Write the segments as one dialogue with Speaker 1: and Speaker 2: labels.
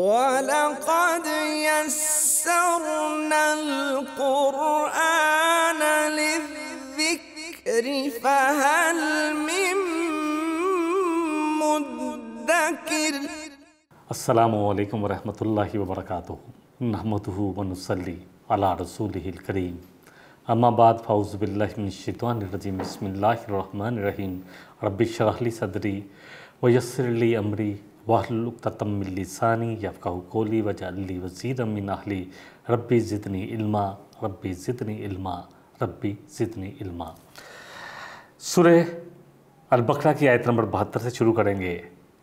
Speaker 1: ولقد يسرنا القرآن للذكر فهل من مدكر السلام عليكم ورحمة الله وبركاته نحمده ونصلي على رسوله الكريم أما بعد فأعوذ بالله من الشيطان الرجيم بسم الله الرحمن الرحيم رب اشرح لي صدري ويسر لي أمري वाहलतमिलसानी यफ़ा कोली वजाली वज़ीर मिनहली रबी ज़िदनी इल्मा रबी ज़िदनी इल्मा रबी ज़िदनी इल्मा सुर अलबकरा की आयत नंबर बहत्तर से शुरू करेंगे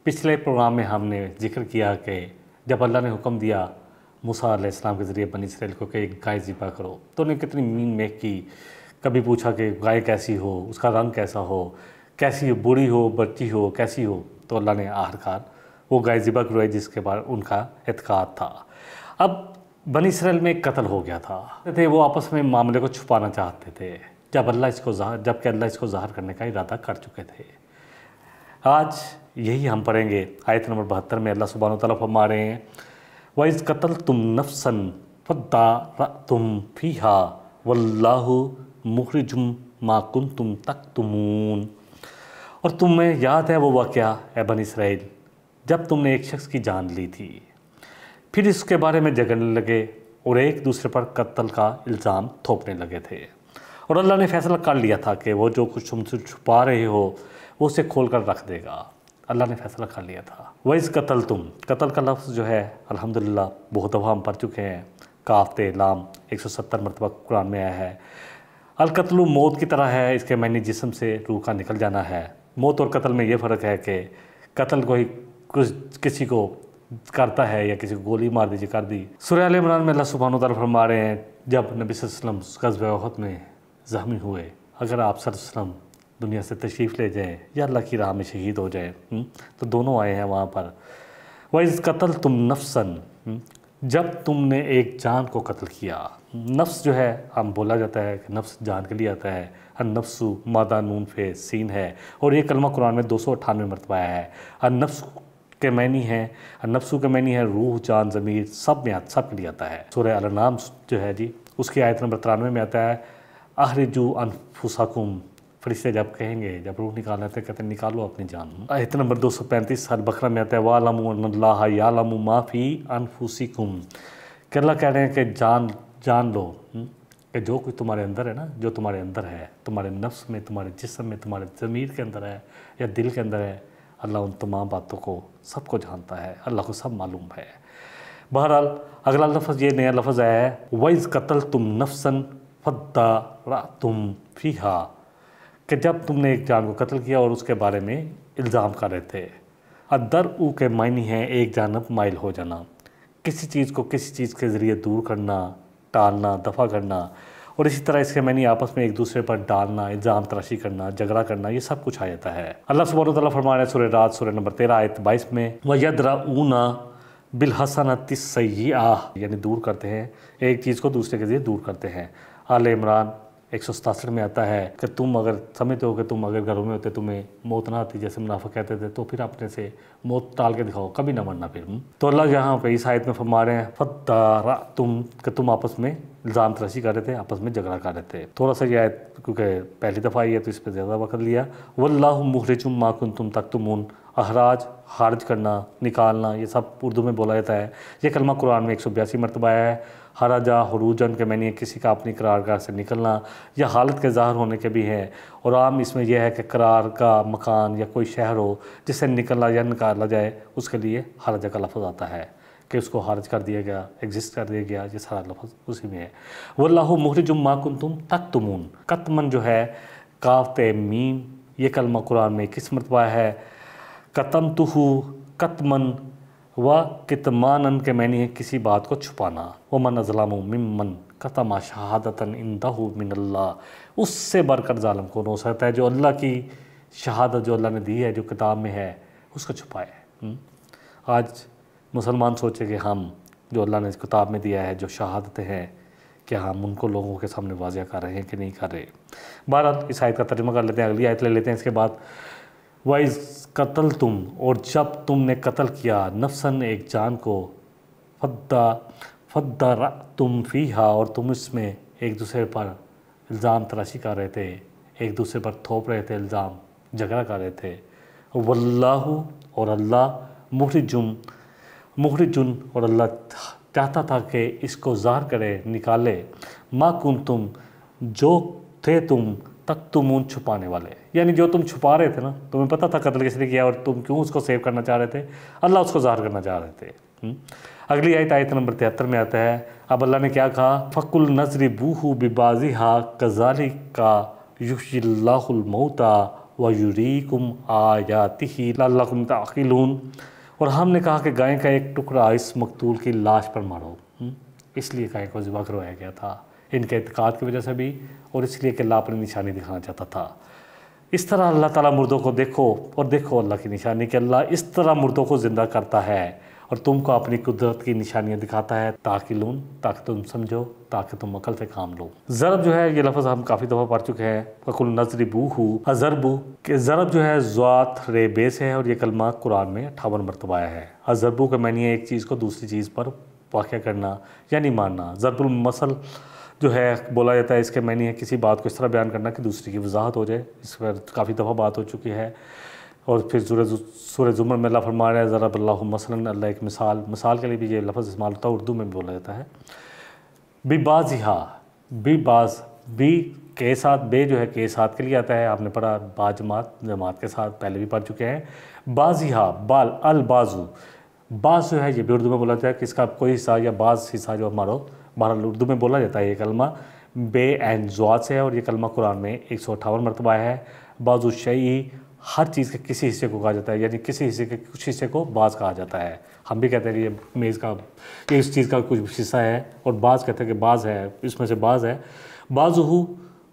Speaker 1: पिछले प्रोग्राम में हमने जिक्र किया कि जब अल्लाह ने हुक्म दिया मूसा इस्लाम के ज़रिए बनी इसराइल को कि गाय ज़िबा करो तो उन्हें कितनी मीन मेक की कभी पूछा कि गाय कैसी हो उसका रंग कैसा हो कैसी हो बूढ़ी हो बच्ची हो कैसी हो तो अल्लाह ने आखिरकार वो गाइजिबा क्रोई जिसके बाद उनका एतक़ाद था अब बन इसराइल में एक कत्ल हो गया था थे वो आपस में मामले को छुपाना चाहते थे जब अल्लाह इसको जहर जबकि अल्लाह इसको ज़ाहर करने का इरादा कर चुके थे आज यही हम पढ़ेंगे आयत नंबर बहत्तर में अल्लाह सुबहान तलफ हम आ रहे हैं व इस कतल तुम नफसन फदा तुम फीहा वल्लाहु मुखरजुम माकुन तुम तक तुमून और तुम्हें याद है वो वाक़ बन इसराइल जब तुमने एक शख्स की जान ली थी फिर इसके बारे में जगड़ने लगे और एक दूसरे पर कत्ल का इल्ज़ाम थोपने लगे थे और अल्लाह ने फैसला कर लिया था कि वो जो कुछ तुमसे छुपा रहे हो वो उसे खोल कर रख देगा अल्लाह ने फैसला कर लिया था वैस कत्ल तुम कत्ल का लफ्ज़ जो है अल्हम्दुलिल्लाह बहुत दफ़ा हम पढ़ चुके हैं काफ़ते लाम 170 मरतबा कुरान में आया है अलकतलु मौत की तरह है इसके मैंने जिसम से रूह का निकल जाना है मौत और कत्ल में ये फ़र्क है कि कत्ल को ही कुछ किसी को करता है या किसी को गोली मार दीजिए कर दी सुरैल इमरान में अल्लाह सुबहान तरफ फरमा रहे हैं जब नबी वसल्लम गजब में ज़ख्मी हुए अगर आप सल्लम दुनिया से तशरीफ़ ले जाएँ या अल्लाह की राह में शहीद हो जाएँ हम्म, तो दोनों आए हैं वहाँ पर वाइज कतल तुम नफसन हम्म, जब तुमने एक जान को कत्ल किया नफ्स जो है हम बोला जाता है कि नफ्स जान के लिए आता है नफ्सु मादा नून फे सीन है और ये कलमा कुरान में दो सौ अठानवे मरतबा है नफ्स के मैनी है नफ्सू के मैनी है रूह जान ज़मीर सब में सब के लिए आता है सूर्य अलनाम जो है जी उसकी आयत नंबर तिरानवे में आता है अहरजू अनफुसाकुम फरिश्ते जब कहेंगे जब रूह निकालना हैं तो कहते हैं निकालो अपनी जान आयत नंबर दो सौ पैंतीस हर बकरा में आता है वालमल्ला यालम माफ़ी अनफुसिकुम केला कह रहे हैं कि जान जान लो हम्म, कि जो कुछ तुम्हारे अंदर है ना जो तुम्हारे अंदर है तुम्हारे नफ्स में तुम्हारे जिसम में तुम्हारे ज़मीर के अंदर है या दिल के अंदर है अल्लाह उन तमाम बातों को सबको जानता है अल्लाह को सब मालूम है बहरहाल अगला लफ्ज़ ये नया लफ्ज़ आया है वाइज कतल तुम नफसन फद्दा तुम फीहा कि जब तुमने एक जान को कत्ल किया और उसके बारे में इल्ज़ाम कर रहे थे अदर ऊ के मायने हैं एक जानब माइल हो जाना किसी चीज़ को किसी चीज़ के ज़रिए दूर करना टालना दफ़ा करना और इसी तरह इसके मैंने आपस में एक दूसरे पर डालना इल्ज़ाम तराशी करना झगड़ा करना ये सब कुछ आ जाता है अल्लाह सुबह तला फरमाया सुर रात सुर नंबर तेरह आयत बाईस में व ऊना बिलहसनत सयाह यानी दूर करते हैं एक चीज़ को दूसरे के ज़रिए दूर करते हैं आल इमरान एक में आता है कि तुम अगर समझते हो कि तुम अगर घरों में होते तुम्हें मौत ना आती जैसे मुनाफा कहते थे तो फिर अपने से मौत टाल के दिखाओ कभी ना मरना फिर तो अल्लाह यहाँ पे इस आयत में फरमा रहे हैं फतारा तुम कि तुम आपस में इल्ज़ाम तराशी कर रहे थे आपस में झगड़ा कर रहे थे थोड़ा सा यह आयत क्योंकि पहली दफ़ा आई है तो इस पर ज़्यादा वक्त लिया वल्लाह मुखरजुम माकुन तुम तक तुमून अहराज खारज करना निकालना ये सब उर्दू में बोला जाता है ये कलमा कुरान में एक सौ बयासी मरतबा आया है हराजा हरूजन के मैंने किसी का अपनी करारगाह से निकलना या हालत के ज़ाहर होने के भी हैं और आम इसमें यह है कि करार का मकान या कोई शहर हो जिससे निकलना या निकाला जाए उसके लिए हराजा का लफ्ज़ आता है कि उसको हारज कर दिया गया एग्जिस्ट कर दिया गया ये सारा लफ्ज़ उसी में है वल्लाह मुहरजुम कुन तुम तक तुमून कतमन जो है कावत मीम ये कलमा कुरान में किस मरतबा है कतम तुहू कतमन व कितमानन के मैंने किसी बात को छुपाना व मन अजलाम ममन कतमा शहादतन इंदहू मिनल्ला उससे बरकर ालम कौन हो सकता है जो अल्लाह की शहादत जो अल्लाह ने दी है जो किताब में है उसको छुपाए हम्म? आज मुसलमान सोचे कि हम जो अल्लाह ने इस किताब में दिया है जो शहादतें हैं क्या हम उनको लोगों के सामने वाजिया कर रहे हैं कि नहीं कर रहे बारह इस आयत का तर्जमा कर लेते हैं अगली आयत ले लेते हैं इसके बाद वाइज कत्ल तुम और जब तुमने कत्ल किया नफसन एक जान को फद्दा फद्दा तुम फी हा और तुम इसमें एक दूसरे पर इल्ज़ाम तराशी कर रहे थे एक दूसरे पर थोप रहे थे इल्ज़ाम झगड़ा कर रहे थे वल्लाह और अल्लाह मुखरजुम मुखरजुन और अल्लाह चाहता था कि इसको ज़ाहर करे निकाले माँ कुन तुम जो थे तुम तक तुम उन छुपाने वाले यानी जो तुम छुपा रहे थे ना तुम्हें पता था कत्ल किसने किया और तुम क्यों उसको सेव करना चाह रहे थे अल्लाह उसको ज़ाहिर करना चाह रहे थे हम्म? अगली आयत आयत नंबर तिहत्तर में आता है अब अल्लाह ने क्या कहा फ़कुल नजरी बूहू बिबाजी हा कजाली का युशील्लामौता व यूरीकुम आयाति ही ताकिलून और हमने कहा कि गाय का एक टुकड़ा इस मकतूल की लाश पर मारो हम्म? इसलिए गाय को ज़िबा करवाया गया था इनके इतकाद की वजह से भी और इसलिए कि अल्लाह अपनी निशानी दिखाना चाहता था इस तरह अल्लाह ताला मुर्दों को देखो और देखो अल्लाह की निशानी कि अल्लाह इस तरह मुर्दों को ज़िंदा करता है और तुमको अपनी कुदरत की निशानियाँ दिखाता है ताकि लून ताकि तुम समझो ताकि तुम अकल से काम लो ज़रब जो है ये लफ्ज़ हम काफ़ी दफ़ा पढ़ चुके हैं बकुल नजरी बू हु अजरबू के ज़रब जो है जुआत रे बेस है और ये कलमा कुरान में अठावन मरतबाया है अजरबू का मैंने एक चीज़ को दूसरी चीज़ पर वाक़ करना यानी मानना ज़रबुलमसल जो है बोला जाता है इसके मैंने है किसी बात को इस तरह बयान करना कि दूसरी की वजाहत हो जाए इस पर काफ़ी दफ़ा बात हो चुकी है और फिर सूरज जुमर में अल्लाह फरमा रहे ज़रा अल्लाह मसलन अल्लाह एक मिसाल मिसाल के लिए भी ये लफ्ज़ इस्तेमाल होता है उर्दू में भी बोला जाता है बेबाज हा बाज बी के साथ बे जो है के साथ के लिए आता है आपने पढ़ा बा जमात जमात के साथ पहले भी पढ़ चुके हैं बाजिहा बाल अल बाजू बाज जो है ये भी उर्दू में बोला जाता है कि इसका कोई हिस्सा या बाज हिस्सा जो हमारा बहरहाल उर्दू में बोला जाता है ये कलमा बे एन जुआत से है और ये कलमा कुरान में एक सौ अठावन मरतबा है बाजू शई हर चीज़ के किसी हिस्से को कहा जाता है यानी किसी हिस्से के कुछ हिस्से को बाज कहा जाता है हम भी कहते हैं ये मेज़ का ये इस चीज़ का कुछ हिस्सा है और बाज कहते हैं कि बाज है इसमें से बाज है बाज हो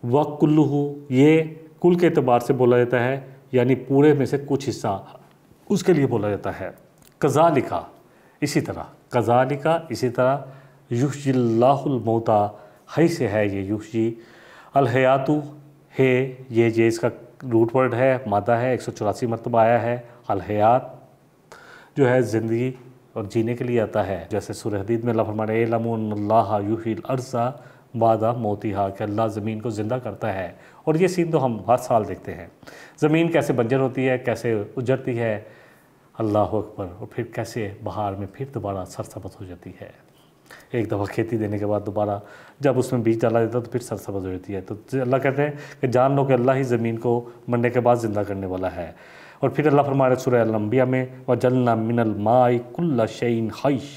Speaker 1: व कुल्लू हो ये कुल के अतबार से बोला जाता है यानी पूरे में से कुछ हिस्सा उसके लिए बोला जाता है कज़ा लिखा इसी तरह कज़ा लिखा इसी तरह युहजिल्लामोता हई से है ये जी अलहयातु हे ये ये इसका रूट वर्ड है मादा है एक सौ चौरासी मरतबा आया है अलहयात जो है ज़िंदगी और जीने के लिए आता है जैसे सुरहदीद में अल्लाह फरमाने लमल्ला अर्ज़ा बादा मोतिहा कि अल्लाह ज़मीन को ज़िंदा करता है और ये सीन तो हम हर साल देखते हैं ज़मीन कैसे बंजर होती है कैसे उजरती है अल्लाह अकबर और फिर कैसे बहार में फिर दोबारा सरसबत हो जाती है एक दफ़ा खेती देने के बाद दोबारा जब उसमें बीज डाला जाता है तो फिर सरसब्ज हो जाती है तो अल्लाह कहते हैं कि जान लो कि अल्लाह ही ज़मीन को मरने के बाद ज़िंदा करने वाला है और फिर अल्लाह फरमाए रहे अलम्बिया में व जलना मिनल माई कुल्ला शैन खैश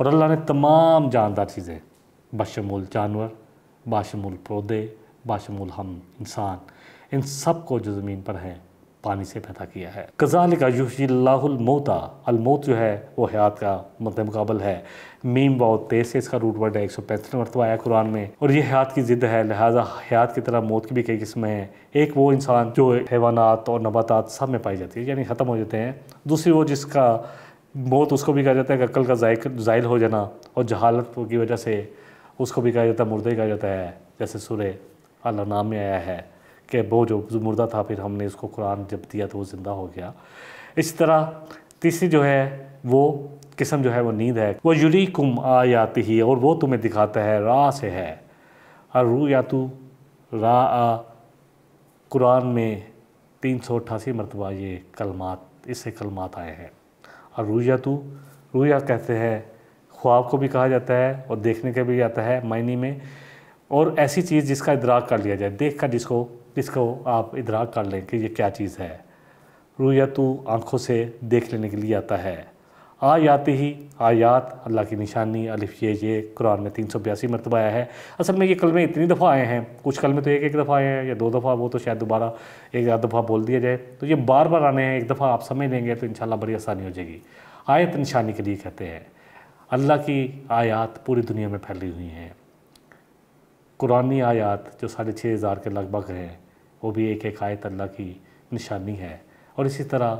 Speaker 1: और अल्लाह ने तमाम जानदार चीज़ें बशमूल जानवर बाशमूल पौधे बाशमूल हम इंसान इन सब को जो ज़मीन पर हैं पानी से पैदा किया है कजाल का युशील्लामोता अलमोत जो है वो हयात का मद मुकाबल है मीम बहुत तेज से इसका रूट वर्ड है एक सौ पैंसठ मरतबा आया कुरान में और यह हयात की ज़िद है लिहाजा हयात की तरह मौत की भी कई किस्में हैं एक वो इंसान जो हैवानात और नबातात सब में पाई जाती है यानी ख़त्म हो जाते हैं दूसरी वो जिसका मौत उसको भी कहा जाता है अक्ल का जायल हो जाना और जहालत की वजह से उसको भी कहा जाता है मुर्दे कहा जाता है जैसे सूर्य अल्लाह नाम में आया है कि वो जो मुर्दा था फिर हमने उसको कुरान जब दिया तो वो ज़िंदा हो गया इस तरह तीसरी जो है वो किस्म जो है वो नींद है वो यूरी कुम आयाति ही और वो तुम्हें दिखाता है रा से है और रू या तो रा आ कुरान में तीन सौ अट्ठासी मरतबा ये कलमात इससे कलमात आए हैं और रू या तो रू या कहते हैं ख्वाब को भी कहा जाता है और देखने का भी आता है मायने में और ऐसी चीज़ जिसका इदराक कर लिया जाए देख कर जिसको जिसको आप इधरा कर लें कि ये क्या चीज़ है रुया तो आँखों से देख लेने के लिए आता है आयात ही आयात अल्लाह की निशानी अलिफ ये ये कुरान में तीन सौ बयासी मरतबा आया है असल में ये कलमे इतनी दफ़ा आए हैं कुछ कलमे तो एक एक दफ़ा आए हैं या दो दफ़ा वो तो शायद दोबारा एक आध दफ़ा बोल दिया जाए तो ये बार बार आने हैं एक दफ़ा आप समझ लेंगे तो इन बड़ी आसानी हो जाएगी आयत निशानी के लिए कहते हैं अल्लाह की आयात पूरी दुनिया में फैली हुई हैं कुरानी आयात जो साढ़े छः हज़ार के लगभग हैं वो भी एक आयत अल्लाह की निशानी है और इसी तरह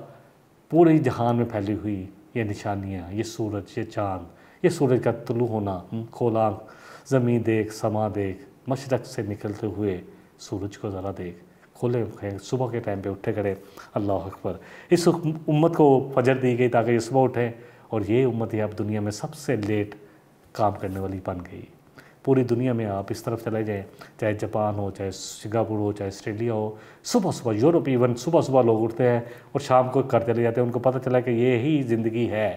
Speaker 1: पूरे जहान में फैली हुई ये निशानियाँ ये सूरज ये चाँद ये सूरज का तुलू होना खोला ज़मीन देख समा देख मशरक़ से निकलते हुए सूरज को ज़रा देख खोले सुबह के टाइम पे उठे करें अल्लाह अकबर इस उम्मत को फजर दी गई ताकि ये सुबह उठें और ये उम्मत ही अब दुनिया में सबसे लेट काम करने वाली बन गई पूरी दुनिया में आप इस तरफ चले जाएँ चाहे जापान हो चाहे सिंगापुर हो चाहे ऑस्ट्रेलिया हो सुबह सुबह यूरोप इवन सुबह सुबह लोग उठते हैं और शाम को घर चले जाते हैं उनको पता चला कि ये ही ज़िंदगी है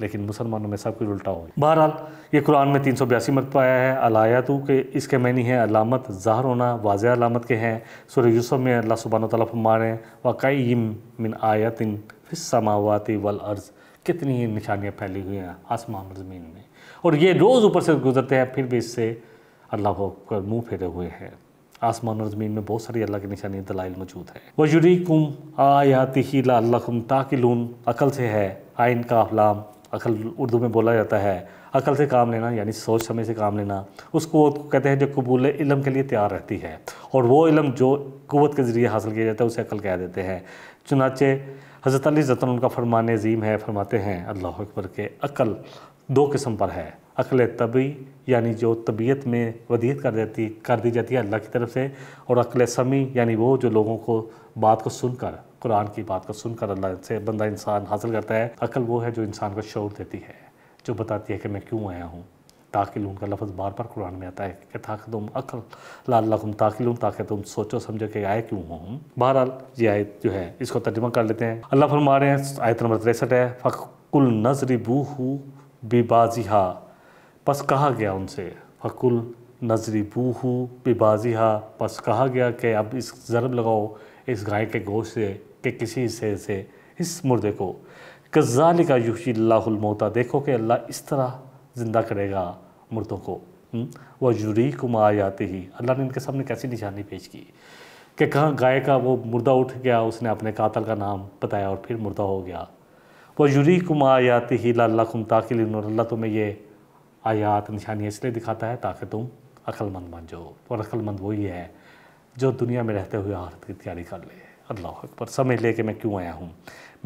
Speaker 1: लेकिन मुसलमानों में सब कुछ उल्टा हो बहरहाल ये कुरान में तीन सौ बयासी मरतबा आया है अलायातू के इसके मैनी है अलामत ज़ाहर होना वाज अलामत के हैं सुर यूसुफ में अल्लाह सुबहान तला फरमाने वाकई मिन आयातिन फिसमावती वल अर्ज़ कितनी ही निशानियाँ फैली हुई हैं आसमान और ज़मीन में और ये रोज़ ऊपर से गुजरते हैं फिर भी इससे अल्लाह को मुँह फेरे हुए हैं आसमान और ज़मीन में बहुत सारी अल्लाह की निशानी दलाइल मौजूद है वजूरी कुम आयाति ही ताकिलून अकल से है आयन का अफलाम अकल उर्दू में बोला जाता है अकल से काम लेना यानी सोच समय से काम लेना उसको कहते हैं जो कबूल इलम के लिए तैयार रहती है और वो इलम जो कुत के ज़रिए हासिल किया जाता है उसे अकल कह देते हैं चुनाचे हज़रत अली जतन उनका फरमान अजीम है फरमाते हैं अल्लाह अकबर के अकल दो किस्म पर है अकल तबी यानी जो तबीयत में वदियत कर देती कर दी जाती है अल्लाह की तरफ से और अकल समी यानी वो जो लोगों को बात को सुनकर कुरान की बात को सुनकर अल्लाह से बंदा इंसान हासिल करता है अकल वो है जो इंसान को शोर देती है जो बताती है कि मैं क्यों आया हूँ ताकिल का लफ्ज़ बार बार कुरान में आता है कि ताकि तुम अकल लाकुम ताकिल ताकि तुम सोचो समझो कि आए क्यों हो बहरहाल ये आयत जो है इसको तर्जमा कर लेते हैं अल्लाह फरमा रहे हैं आयत नंबर तिरसठ है फ़कुल हूँ बेबाजिहा पस कहा गया उनसे फ़कुल नजरी बूहू बेबाजिहा पस कहा गया कि अब इस ज़रब लगाओ इस गाय के गोश से के किसी हिस्से से इस मुर्दे को कज़ाल का युशील्लामोता देखो कि अल्लाह इस तरह ज़िंदा करेगा मुर्दों को हम्म? वह जूरी कुम आयाते ही अल्लाह ने इनके सामने कैसी निशानी पेश की कि कहाँ गाय का वो मुर्दा उठ गया उसने अपने कातल का नाम बताया और फिर मुर्दा हो गया व यूरी आयात ही लाकुम ताकिल अल्लाह तुम्हें ये आयात निशानियाँ इसलिए दिखाता है ताकि तुम अक्लमंद बन जाओ और अक्लमंद वही है जो दुनिया में रहते हुए आखिरत की तैयारी कर ले अल्लाह पर समझ ले कि मैं क्यों आया हूँ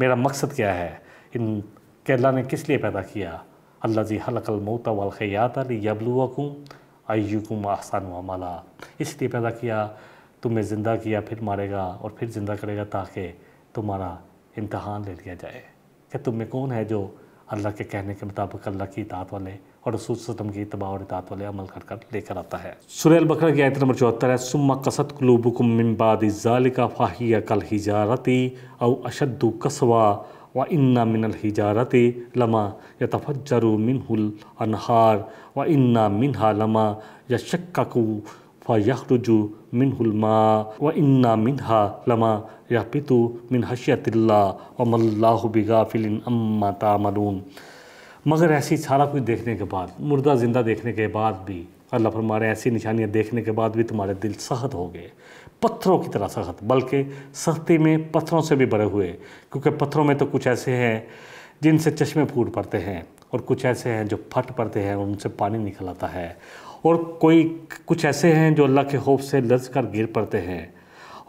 Speaker 1: मेरा मकसद क्या है इन केला ने किस लिए पैदा किया अल्लाह जी हलकल मोता वलखयात अलीबलुकुम अयुकुम आसान वामला इसलिए पैदा किया तुम्हें ज़िंदा किया फिर मारेगा और फिर ज़िंदा करेगा ताकि तुम्हारा इम्तहान ले लिया जाए कि तुम में कौन है जो अल्लाह के कहने के मुताबिक अल्लाह की इतात वाले और रसूल सतम की तबाह और इतात वाले अमल कर कर लेकर आता है सुरैल बकरा की आयत नंबर चौहत्तर है सुम्मा कसत कलूबुकुम मिम्बाद फ़ाहिया कल हिजारती औ अशद्दु कसवा व इन्ना मिनल हिजारती लमा या तफजरू मिनहुल अनहार व इन्ना मिनहा लमा या शक्का फ़यखरजु मिनहुलमा व इन्ना मिनहा लमा पितु मिन हशियतिल्ला व मल्लाबिगाफिलिन अम्मा तामलून मगर ऐसी सारा कुछ देखने के बाद मुर्दा ज़िंदा देखने के बाद भी अल्लाह फरमारे ऐसी निशानियाँ देखने के बाद भी तुम्हारे दिल सहत हो गए पत्थरों की तरह सख्त बल्कि सख्ती में पत्थरों से भी भरे हुए क्योंकि पत्थरों में तो कुछ ऐसे हैं जिनसे चश्मे फूट पड़ते हैं और कुछ ऐसे हैं जो फट पड़ते हैं उनसे पानी निकल आता है और कोई कुछ ऐसे हैं जो अल्लाह के खौफ से लज कर गिर पड़ते हैं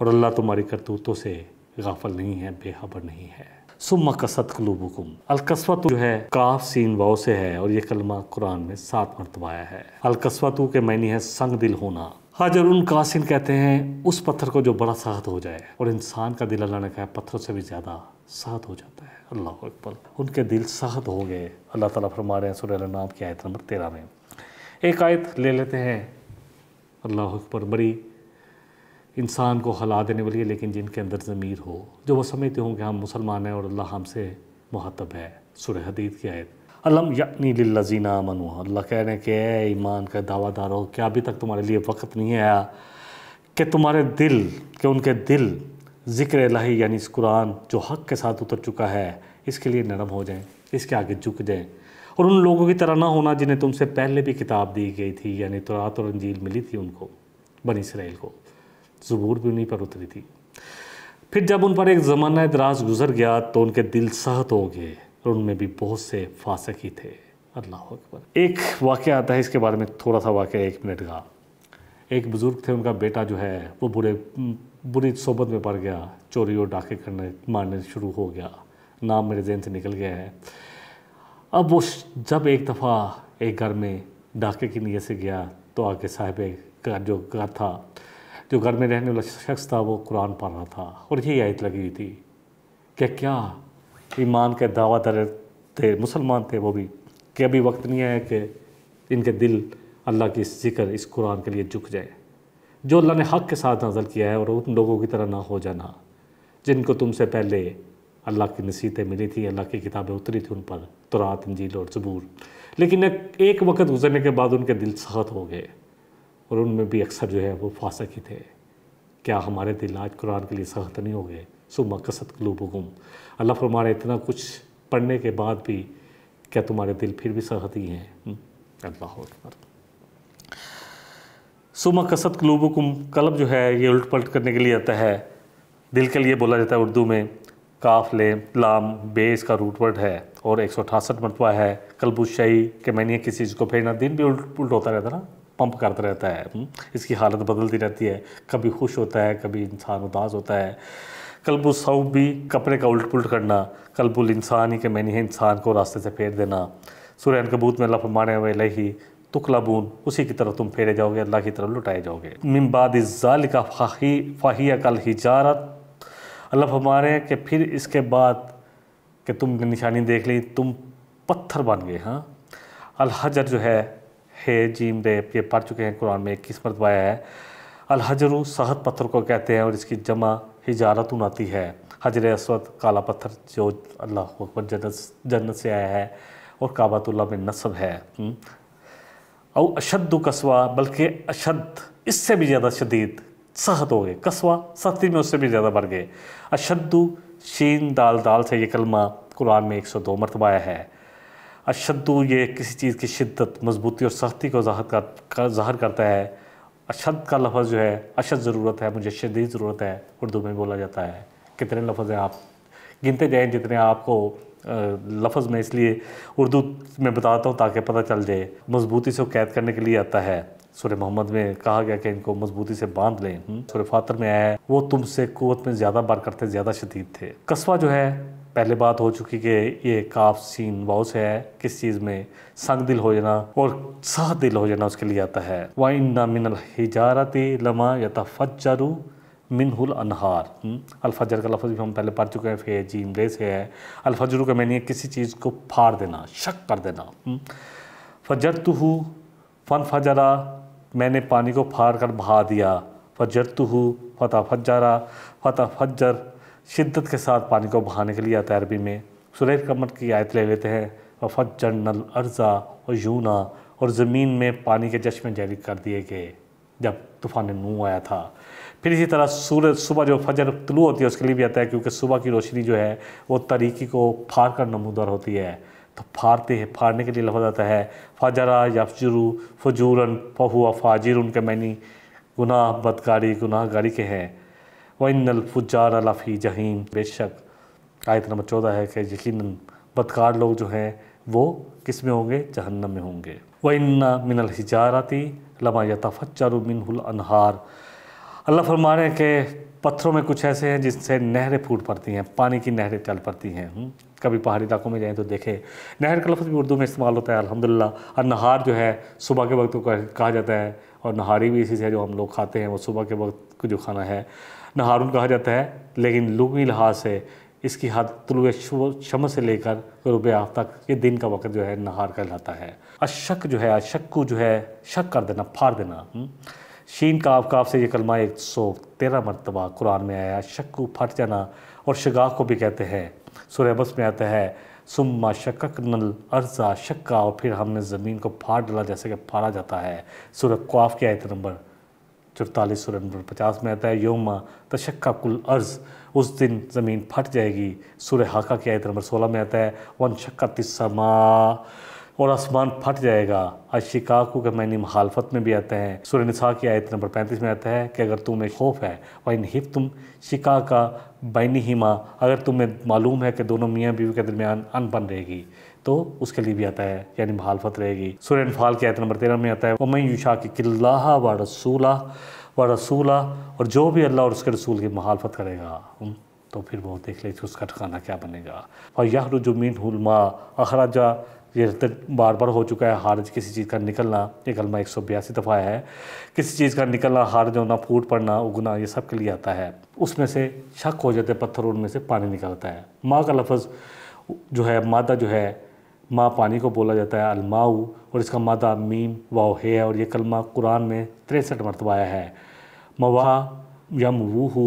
Speaker 1: और अल्लाह तुम्हारी करतूतों से गाफल नहीं है बेखबर नहीं है सुम्मा कसत कलूबुकुम अलकस्वतु जो है काफ सीन वाओ से है और ये कलमा कुरान में सात मरतबा आया है अलकस्वतु के मैंने है संग दिल होना हाजर उन कासिन कहते हैं उस पत्थर को जो बड़ा साहत हो जाए और इंसान का दिल अल्लाह ने कहा पत्थर से भी ज़्यादा साहत हो जाता है अल्लाह अकबर उनके दिल साहत हो गए अल्लाह ताला फरमा रहे हैं सुरह नाम की आयत नंबर तेरह में एक आयत ले लेते हैं अल्लाह पर बड़ी इंसान को हला देने वाली है लेकिन जिनके अंदर ज़मीर हो जो वो समझते हों कि हम मुसलमान हैं और अल्लाह हमसे मुहतब है सुर हदीत की आयत अलम यानी लजीना मनु अल्लाह कह रहे हैं कि ईमान का दावादार हो क्या अभी तक तुम्हारे लिए वक्त नहीं आया कि तुम्हारे दिल के उनके दिल ज़िक्र यानी इस कुरान जो हक़ के साथ उतर चुका है इसके लिए नरम हो जाएँ इसके आगे झुक जाएँ और उन लोगों की तरह ना होना जिन्हें तुमसे पहले भी किताब दी गई थी यानी तोरात और अंजील मिली थी उनको बन इसराइल को जबूर भी उन्हीं पर उतरी थी फिर जब उन पर एक ज़माना दराज गुजर गया तो उनके दिल सहत हो गए और उनमें भी बहुत से फासक ही थे अल्लाह अकबर एक वाक़ आता है इसके बारे में थोड़ा सा वाक़ एक मिनट का एक बुज़ुर्ग थे उनका बेटा जो है वो बुरे बुरी सोबत में पड़ गया चोरी और डाके करने मारने शुरू हो गया नाम मेरे जहन से निकल गया है अब वो जब एक दफ़ा एक घर में डाके की नीयत से गया तो आके साहिब का जो घर था जो घर में रहने वाला शख्स था वो कुरान पढ़ रहा था और यही आयत लगी हुई थी कि क्या ईमान के दावादार थे मुसलमान थे वो भी कि अभी वक्त नहीं आया कि इनके दिल अल्लाह की जिक्र इस कुरान के लिए झुक जाए जो अल्लाह ने हक़ के साथ नज़र किया है और उन लोगों की तरह ना हो जाना जिनको तुमसे पहले अल्लाह की नसीहतें मिली थी अल्लाह की किताबें उतरी थी उन पर तरात इंजील और जबूर लेकिन एक वक्त गुजरने के बाद उनके दिल सख्त हो गए और उनमें भी अक्सर जो है वो फासक ही थे क्या हमारे दिल आज कुरान के लिए सख्त नहीं हो गए सुबह कसत क्लूब गुम अल्लाह फरमाना इतना कुछ पढ़ने के बाद भी क्या तुम्हारे दिल फिर भी सख्त ही हैं हम्म। अल्लाह सुबह सुमा कसत कलूबुकुम कलब जो है ये उल्ट पलट करने के लिए आता है दिल के लिए बोला जाता है उर्दू में काफ ले लाम बे इसका रूट वर्ड है और एक सौ अठासठ मरतबा है कलबुशाही के मैंने किसी चीज़ को फेंकना दिन भी उल्ट उल्ट होता रहता ना पंप करता रहता है हम्म, इसकी हालत बदलती रहती है कभी खुश होता है कभी इंसान उदास होता है कलबुल सऊ भी कपड़े का उल्ट पुलट करना कलबुल इंसान ही के मैंने इंसान को रास्ते से फेर देना सूर्य कबूत में अल्लाह फरमाने हुए लही तुखलाबून उसी की तरफ तुम फेरे जाओगे अल्लाह की तरफ लुटाए जाओगे मिमबाद ज़ालिका फाही फाहिया कल हिजारत अल्लाह फरमा रहे हैं कि फिर इसके बाद कि तुम निशानी देख ली तुम पत्थर बन गए हाँ अलहजर जो है हे जीम रेप ये पढ़ चुके हैं कुरान में एक किस्मत मरतबा है अलहजर सहद पत्थर को कहते हैं और इसकी जमा हिजारत आती है हजर असवद काला पत्थर जो अल्लाह अकबर जन्नत जन्नत से आया है और काबातुल्ला में नसब है हम्म? और अशद कसवा बल्कि अशद इससे भी ज़्यादा शदीद सख्त हो गए कस्बा सख्ती में उससे भी ज़्यादा बढ़ गए अशद्दु शीन दाल दाल से ये कलमा कुरान में एक सौ दो मरतबा है अशद्दु ये किसी चीज़ की शिद्दत मजबूती और सख्ती को जाहर कर ज़ाहर करता है अशद का लफ्ज़ जो है अशद ज़रूरत है मुझे शदीद ज़रूरत है उर्दू में बोला जाता है कितने लफ्ज़ हैं आप गिनते जाएँ जितने आपको लफ्ज़ में इसलिए उर्दू में बताता हूँ ताकि पता चल जाए मजबूती से कैद करने के लिए आता है सुर मोहम्मद में कहा गया कि इनको मजबूती से बांध लें हम्म। सुर फातर में आया वो तुमसे कुत में ज़्यादा बार करते ज़्यादा शदीद थे कस्बा जो है पहले बात हो चुकी कि ये काफ सीन बहुत से है किस चीज़ में संग दिल हो जाना और साह दिल हो जाना उसके लिए आता है वाइन मिनल हिजारती लमा यतफजरू मिनहुल अनहार हम्म। अलफजर का लफज भी हम पहले पढ़ चुके हैं फे जी इमरे से है अलफजरू का मैंने किसी चीज़ को फाड़ देना शक कर देना हम्म। फजर हूँ फन फजरा मैंने पानी को फाड़ कर बहा दिया हूँ फता फजरा फता फजर शिद्दत के साथ पानी को बहाने के लिए आता है अरबी में सुरेख कमर की आयत ले लेते हैं व फजर नल अर्ज़ा और यूना और ज़मीन में पानी के जश्न जारी कर दिए गए जब तूफ़ान नू आया था फिर इसी तरह सूरज सुबह जो फजर तलू होती है उसके लिए भी आता है क्योंकि सुबह की रोशनी जो है वो तरीकी को फाड़ कर नमूदार होती है तो फाड़ते हैं फाड़ने के लिए लफ्ज़ आता है फाजरा यफजरू फजूरन फहुआ फाजिर उनके मैनी गुनाह बदकारी गुनाहगारी के हैं वनल फुजार अलाफ़ी जहीन बेशक आयत नंबर चौदह है कि यकीन बदकार लोग जो हैं वो किस में होंगे जहन्नम में होंगे वन्ना मिनल हिजारती लमा यतफ़ार मिनहुल अनहार अल्लाह फरमा रहे हैं कि पत्थरों में कुछ ऐसे हैं जिससे नहरें फूट पड़ती हैं पानी की नहरें चल पड़ती हैं हम्म। कभी पहाड़ी इलाकों में जाएँ तो देखें नहर का लफ्ज़ भी उर्दू में इस्तेमाल होता है अलहमदिल्ला और नहार जो है सुबह के वक्त कहा जाता है और नहारी भी इसी से जो हम लोग खाते हैं वो सुबह के वक्त जो खाना है नहारून कहा जाता है लेकिन लुगी लिहाज से इसकी हद तुलु शम से लेकर रुब आफ तक ये दिन का वक्त जो है नहार कहलाता है अशक जो है अशक को जो है शक कर देना फाड़ देना हम्म। शीन काफ काफ से ये कलमा एक सौ तेरह मरतबा कुरान में आया शक्कू फट जाना और शगा को भी कहते हैं सुरबस में आता है सुम्मा शक्क नल अर्जा शक्का और फिर हमने ज़मीन को फाड़ डाला जैसे कि फाड़ा जाता है सूर्य क्वाफ के आयत नंबर चौतालीस सूर्य नंबर पचास में आता है योमा तशक्का कुल अर्ज़ उस दिन ज़मीन फट जाएगी सूर्य हाका के आयत नंबर सोलह में आता है वन शक्का तस्मा और आसमान फट जाएगा आज शिकाकू के मैनी मुखालफत में भी आते हैं सुर निसा की आयत नंबर पैंतीस में आता है कि अगर तुम्हें खौफ है वही हिफ तुम शिका का बैनी हिमा अगर तुम्हें मालूम है कि दोनों मियाँ बीवी के दरमियान अनबन रहेगी तो उसके लिए भी आता है यानी मुखालफत रहेगी सुर इनफाल की आयत नंबर तेरह में आता है मैं यूशा की किल्ला व रसूला व रसूला और जो भी अल्लाह और उसके रसूल की मुखालफत करेगा तो फिर वो देख लेते उसका ठिकाना क्या बनेगा और यह रुजुमिन हलमा अखराजा ये तक तो बार बार हो चुका है हारज किसी चीज़ का निकलना ये कलमा एक सौ बयासी दफ़ा है किसी चीज़ का निकलना हारज होना फूट पड़ना उगना ये सब के लिए आता है उसमें से शक हो जाते पत्थर उनमें से पानी निकलता है माँ का लफज जो है मादा जो है माँ पानी को बोला जाता है अलमाऊ और इसका मादा मीम वाओ हे है और ये कलमा कुरान में तिरसठ मरतबाया है मवा यम वूहू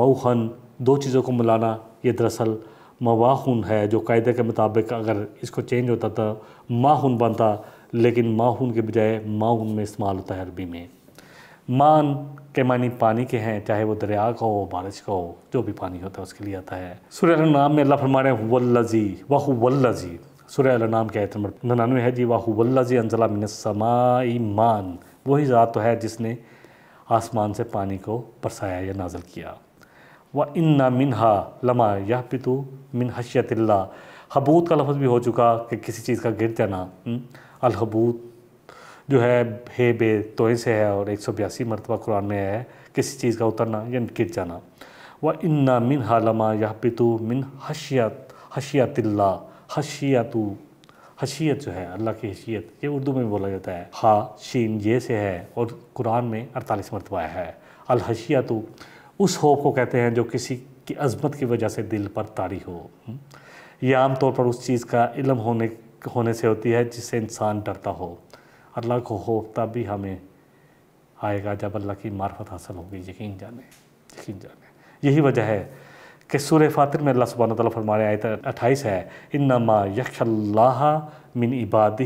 Speaker 1: मऊहन दो चीज़ों को मिलाना ये दरअसल मवाहुन है जो कायदे के मुताबिक अगर इसको चेंज होता तो माहुन बनता लेकिन माहुन के बजाय माउन में इस्तेमाल होता है अरबी में मान के मानी पानी के हैं चाहे वो दरिया का हो बारिश का हो जो भी पानी होता है उसके लिए आता है सुर नाम में अल्लाह फरमाने वल्लजी वाह वल्लजी नाम के आयत ननानवे है जी वाह वल्लजी मिनसमाई मान वही ज़ात तो है जिसने आसमान से पानी को बरसाया या नाजल किया व इन्ना मिनहा लमा यह पितु मिन हशियतिल्ला हबूत का लफ्ज़ भी हो चुका कि किसी चीज़ का गिर जाना अलहबूत जो है हे बे तोय से है और एक सौ बयासी मरतबा कुरान में है किसी चीज़ का उतरना या गिर जाना व इन्ना मिन हा लमा यह पितु मिन हशियत हशियतिल्ला हशियतु हशियत जो है अल्लाह की हशियत ये उर्दू में बोला जाता है हा शीन ये से है और कुरान में अड़तालीस मरतबा है अलहशियातु उस होप को कहते हैं जो किसी की अजमत की वजह से दिल पर तारी हो यह आमतौर पर उस चीज़ का इलम होने होने से होती है जिससे इंसान डरता हो अल्लाह को होप तब भी हमें आएगा जब अल्लाह की मार्फत हासिल होगी यकीन जाने यकीन जाने यही वजह है कि सूर फातिर में अल्लाह सुबहान तला फरमाने आयत अट्ठाईस है नमा यक्षल्लाह मिन इबाद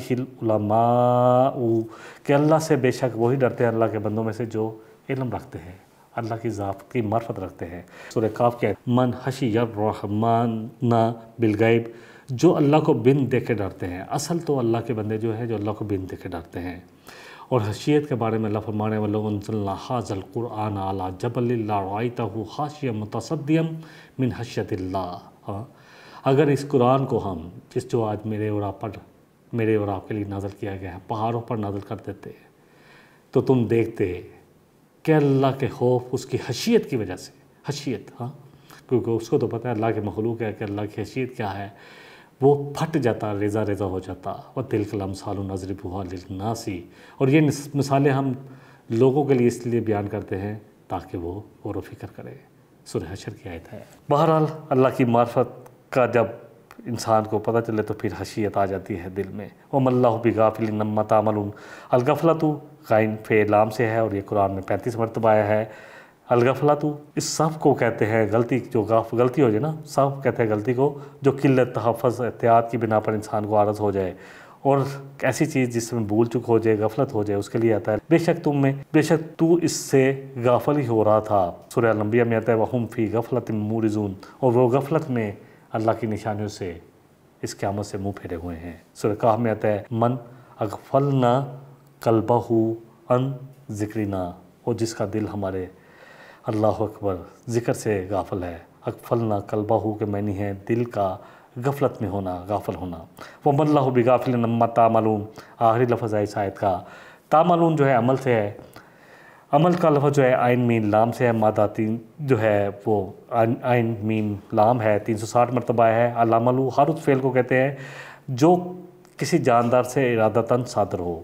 Speaker 1: के अल्लाह से बेशक वही डरते हैं अल्लाह के बंदों में से जो इलम रखते हैं अल्लाह की ज़ात की मार्फत रखते हैं सूर्य काफ के मन हशी रहमान ना बिलगैब जो अल्लाह को बिन देखे डरते हैं असल तो अल्लाह के बंदे जो है जो अल्लाह को बिन देखे डरते हैं और हशियत के बारे में लफरमाने वालोज़ल्लाज़लकुरान आला जबल्लाता हाशिय मुतसदम मिन हशियत हाँ अगर इस कुरान को हम जिस जो आज मेरे और आप पर मेरे और आपके लिए नाजल किया गया है पहाड़ों पर नाजल कर देते तो तुम देखते कि अल्लाह के खौफ उसकी हशियत की वजह से हशियत हाँ क्योंकि उसको तो पता है अल्लाह के मखलूक है कि अल्लाह की हशियत क्या है वो फट जाता रेज़ा रेज़ा हो जाता और दिल कलम साल नजर बुहा नासी और ये मिसालें हम लोगों के लिए इसलिए बयान करते हैं ताकि वो गौर फिक्र करें सुर हशर की आयत है बहरहाल अल्लाह की मार्फत का जब इंसान को पता चले तो फिर हशियत आ जाती है दिल में वो मल्ला भी गाफिल अलगफला अलगफलातु काइन फे लाम से है और ये कुरान में पैंतीस मरतबा आया है अलगफलातु इस सब को कहते हैं गलती जो गाफ गलती हो जाए ना सब कहते हैं गलती को जो किल्लत तहफ़ एहतियात की बिना पर इंसान को आरज़ हो जाए और ऐसी चीज़ जिसमें भूल चुक हो जाए गफलत हो जाए उसके लिए आता है बेशक तुम में बेशक तू इससे गाफल ही हो रहा था सुरह लंबिया में आता है वह हम फी गफलत मूरिजून और वो गफलत में अल्लाह की निशानियों से इस क्यामत से मुंह फेरे हुए हैं सुरकाह में आता है मन अगफल ना कलबा अन जिक्री ना और जिसका दिल हमारे अल्लाह अकबर ज़िक्र से गाफल है अगफल ना कलबा हो के मैनी है दिल का गफलत में होना गाफल होना वह मल्ला बिगाफिल नम्मा तामालूम आखिरी लफज है इस आयत का तामालूम जो है अमल से है अमल का लफा जो है आयन मीन लाम से है मादा तीन जो है वो आयन मीन लाम है तीन सौ साठ मरतबा है अलामलू हर उस फेल को कहते हैं जो किसी जानदार से इरादा तन सादर हो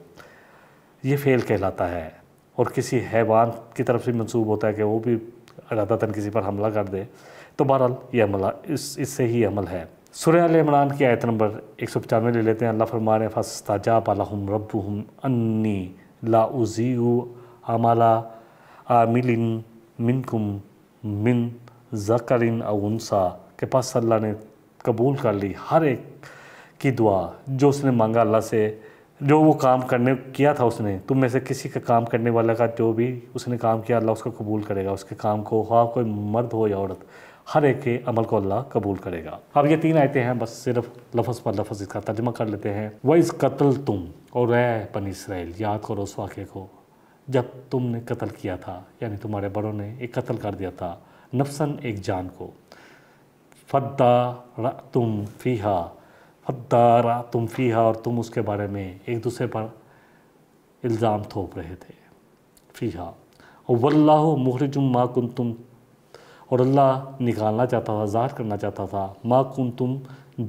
Speaker 1: ये फेल कहलाता है और किसी हैवान की तरफ से मनसूब होता है कि वो भी इरादा तन किसी पर हमला कर दे तो बहरहाल ये अमल इस इससे ही अमल है सुरह इमरान की आयत नंबर एक सौ पचानवे ले लेते हैं अल्लाह फरमान फ़स्ताजा पाला रब हम अन्नी लाउजी amala आमिलिन मिनकुम मिन जकरिन अवंसा के पास अल्लाह ने कबूल कर ली हर एक की दुआ जो उसने मांगा अल्लाह से जो वो काम करने किया था उसने तुम में से किसी का काम करने वाला का जो भी उसने काम किया अल्लाह उसको कबूल करेगा उसके काम को हाँ कोई मर्द हो या औरत हर एक के अमल को अल्लाह कबूल करेगा अब ये तीन आयतें हैं बस सिर्फ लफज पर लफ्ज़ इसका तर्जमा कर लेते हैं वह इस कत्ल तुम और पन इसराइल याद करो उस वाक़े को जब तुमने कत्ल किया था यानी तुम्हारे बड़ों ने एक कत्ल कर दिया था नफसन एक जान को फद्दा तुम फ़ीहा रा तुम फ़ीहा और तुम उसके बारे में एक दूसरे पर इल्ज़ाम थोप रहे थे फ़ीहा और वल्ला मुखरजुम माँ कन तुम और अल्लाह निकालना चाहता था ज़ाहिर करना चाहता था माँ कन तुम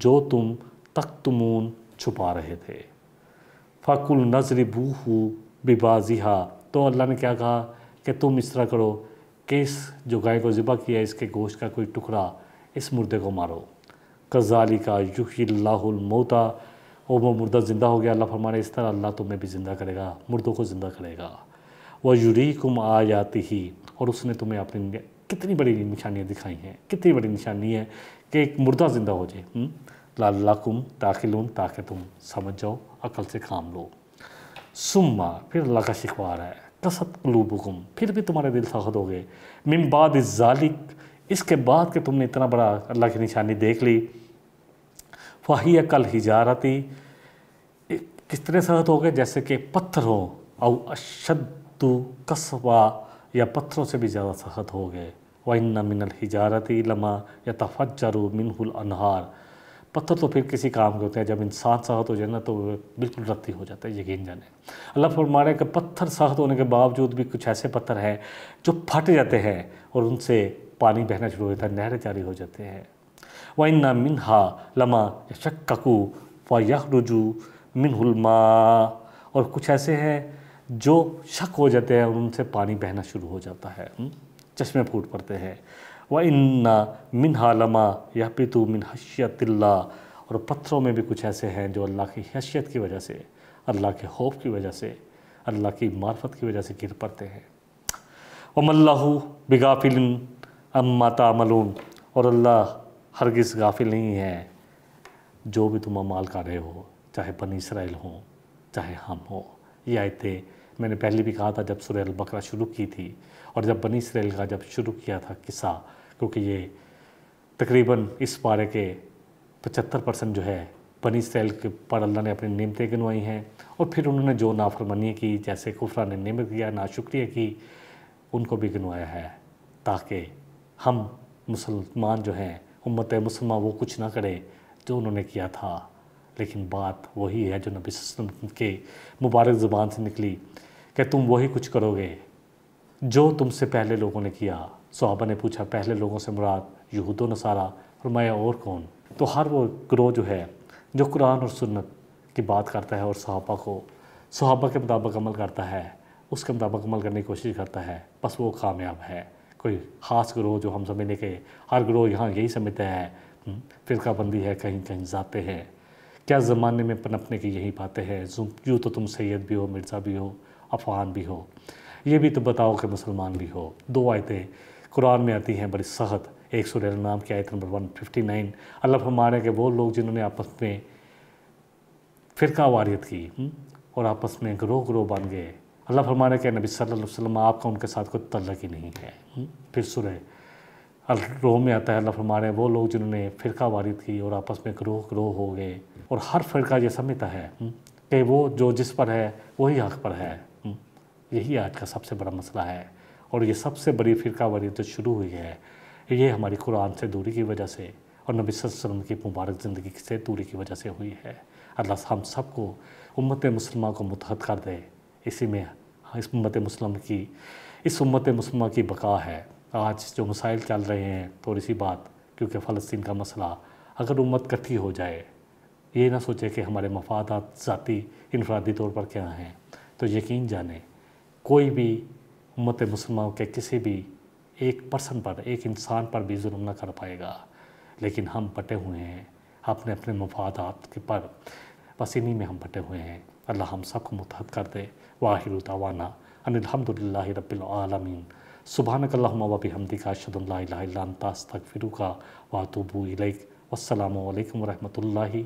Speaker 1: जो तुम तक तुमून छुपा रहे थे फ़ाकुल नजरबू बिबाजिहा तो अल्लाह ने क्या कहा कि तुम इस तरह करो कि इस जो गाय को ज़िबा किया इसके गोश्त का कोई टुकड़ा इस मुर्दे को मारो कजाली का युलामोता और वो मुर्दा ज़िंदा हो गया अल्लाह फरमाने इस तरह अल्लाह तुम्हें भी ज़िंदा करेगा मुर्दों को ज़िंदा करेगा वह कुम आ जाती ही और उसने तुम्हें अपनी कितनी बड़ी निशानियाँ दिखाई हैं कितनी बड़ी निशानी है कि एक मुर्दा ज़िंदा हो जाए कुम ताकिलून ताकि तुम समझ जाओ अकल से काम लो सुम्मा फिर अल्लाह का शिकवार है कसत कलूबुकुम फिर भी तुम्हारे दिल सख्त हो गए मिमबाद ज़ालिक इसके बाद कि तुमने इतना बड़ा अल्लाह की निशानी देख ली फ़ाहिया कल हिजारती किस तरह सख्त हो गए जैसे कि पत्थर हो और अशद कस्बा या पत्थरों से भी ज़्यादा सख्त हो गए वन्ना मिनल हिजारती लमा या तफजर मिनहुल अनहार पत्थर तो फिर किसी काम के होते हैं जब इंसान साहत हो जाए ना तो बिल्कुल रत्ती हो जाता है यकीन जाने अल्लाह फरमाने के पत्थर साहत होने के बावजूद भी कुछ ऐसे पत्थर हैं जो फट जाते हैं और उनसे पानी बहना शुरू हो जाता है नहरें जारी हो जाते हैं मिन मिनहा लमा शक ककू व रुजू मिनहुलमा और कुछ ऐसे हैं जो शक हो जाते हैं और उनसे पानी बहना शुरू हो जाता है हम्म, चश्मे फूट पड़ते हैं व इन्ना मिन हालमा यह पितु मिन हशियतिल्ला और पत्थरों में भी कुछ ऐसे हैं जो अल्लाह की हैशियत की वजह से अल्लाह के खौफ की वजह से अल्लाह की मार्फत की वजह से गिर पड़ते हैं वमल्लू बिगाफिल अम्मा तामलून और अल्लाह हरगिज़ गाफिल नहीं है जो भी तुम अमाल कर रहे हो चाहे बनी इसराइल हो चाहे हम हो ये आयतें मैंने पहले भी कहा था जब सुरह बकरा शुरू की थी और जब बनी इसराइल का जब शुरू किया था किस्सा क्योंकि ये तकरीबन इस बारे के पचहत्तर परसेंट जो है बनी इसराइल के पर अल्लाह ने अपनी नियमतें गिनवाई हैं और फिर उन्होंने जो नाफरमानी की जैसे कुफरा ने नियमित किया नाशुक्रिया की उनको भी गिनवाया है ताकि हम मुसलमान जो हैं उम्मत मुसलमान वो कुछ ना करें जो उन्होंने किया था लेकिन बात वही है जो नबी वसम के मुबारक ज़बान से निकली कि तुम वही कुछ करोगे जो तुमसे पहले लोगों ने किया सहाबा ने पूछा पहले लोगों से मुराद यहूद नसारा मैं और कौन तो हर वो ग्रोह जो है जो कुरान और सुन्नत की बात करता है और सहाबा को सहाबा के मुताबिक अमल करता है उसके मुताबिक अमल करने की कोशिश करता है बस वो कामयाब है कोई ख़ास ग्रोह जो हम समझने के हर ग्रोह यहाँ यही समझते हैं हम्म, फिर बंदी है कहीं कहीं जाते हैं क्या ज़माने में पनपने की यही बातें हैं यूँ तो तुम सैद भी हो मिर्ज़ा भी हो अफगान भी हो ये भी तो बताओ कि मुसलमान भी हो दो आयतें कुरान में आती हैं बड़ी सख्त एक सुर नाम की आयत number one fifty nine Allah हमारे के वो लोग जिन्होंने आपस में फ़िरका वारियत की हम्म, और आपस में ग्रोह ग्रोह बन गए अल्लाह फरमाने के नबी सल्लल्लाहु अलैहि वसल्लम आपका उनके साथ कोई तल्लक ही नहीं है हम्म। फिर सुरह रोह में आता है अल्लाह फरमाने वो लोग जिन्होंने फ़िरका वारियत की और आपस में ग्रोह ग्रोह हो गए और हर फ़िरका ये समझता है हम्म, कि वो जो जिस पर है वही हक पर है यही आज का सबसे बड़ा मसला है और ये सबसे बड़ी फ़िरका तो शुरू हुई है ये हमारी कुरान से दूरी की वजह से और नबी वसल्लम की मुबारक ज़िंदगी से दूरी की वजह से हुई है अल्लाह हम सबको उम्मत मुसलमान को मुतहद कर दे इसी में इस उम्मत मुसलम की इस उम्मत मुसलमान की बका है आज जो मसाइल चल रहे हैं थोड़ी सी बात क्योंकि फ़लस्तीन का मसला अगर उम्मत इकट्ठी हो जाए ये ना सोचे कि हमारे मफादात ज़ाती इनफरादी तौर पर क्या हैं तो यकीन जाने कोई भी उम्मत मुसलमान के किसी भी एक पर्सन पर एक इंसान पर भी जुल्म ना कर पाएगा लेकिन हम बटे हुए हैं अपने अपने मफाद के पर बस इन्हीं में हम बटे हुए हैं अल्लाह हम सबको मुतहद कर दे वाहिर तवाना अनिलहमदल रबालमीन सुबहान कल्लाबी हमदी का शदल्ला तक का वातुबू इलैक वालकम वरहमल